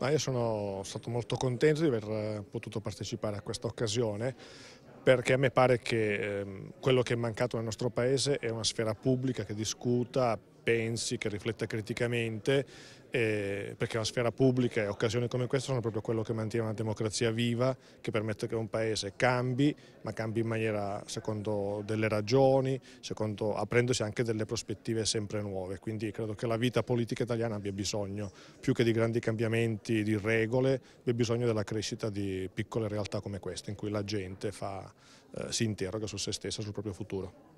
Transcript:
No, io sono stato molto contento di aver eh, potuto partecipare a questa occasione perché a me pare che ehm, quello che è mancato nel nostro Paese è una sfera pubblica che discuta pensi, che rifletta criticamente, eh, perché la sfera pubblica e occasioni come questa sono proprio quello che mantiene una democrazia viva, che permette che un paese cambi, ma cambi in maniera secondo delle ragioni, secondo, aprendosi anche delle prospettive sempre nuove. Quindi credo che la vita politica italiana abbia bisogno, più che di grandi cambiamenti di regole, abbia bisogno della crescita di piccole realtà come questa, in cui la gente fa, eh, si interroga su se stessa, sul proprio futuro.